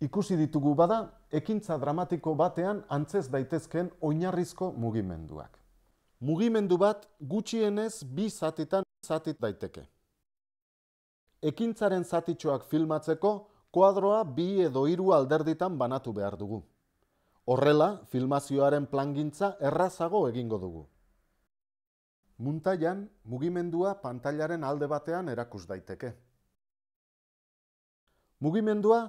ikusi ditugu bada, ekintza dramatiko batean antzez daitezken oinarrizko mugimenduak. Mugimendu bat gutxienez bi zatitan zatit daiteke. Ekintzaren zatitxoak filmatzeko, kuadroa bi edo iru alderditan banatu behar dugu. Horrela, filmazioaren plangintza errazago egingo dugu. Muntaian, mugimendua pantailaren alde batean erakus daiteke. Mugimendua,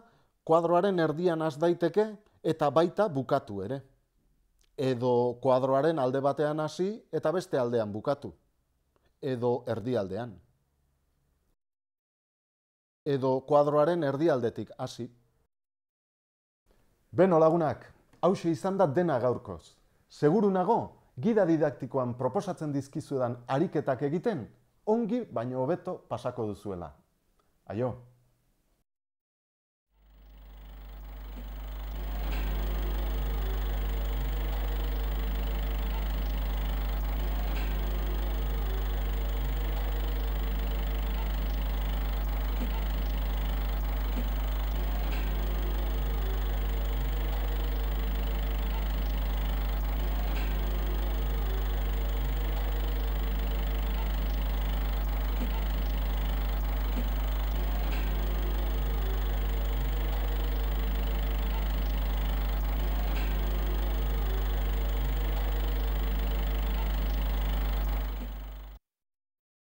kuadroaren erdian has daiteke eta baita bukatu ere. Edo kuadroaren alde batean hasi eta beste aldean bukatu. Edo erdialdean. Edo kuadroaren erdialdetik hasi. Beno lagunak, hause izan da dena gaurkoz. Seguru nago, gida didaktikoan proposatzen dizkizudan ariketak egiten, ongi baino hobeto pasako duzuela. Aio!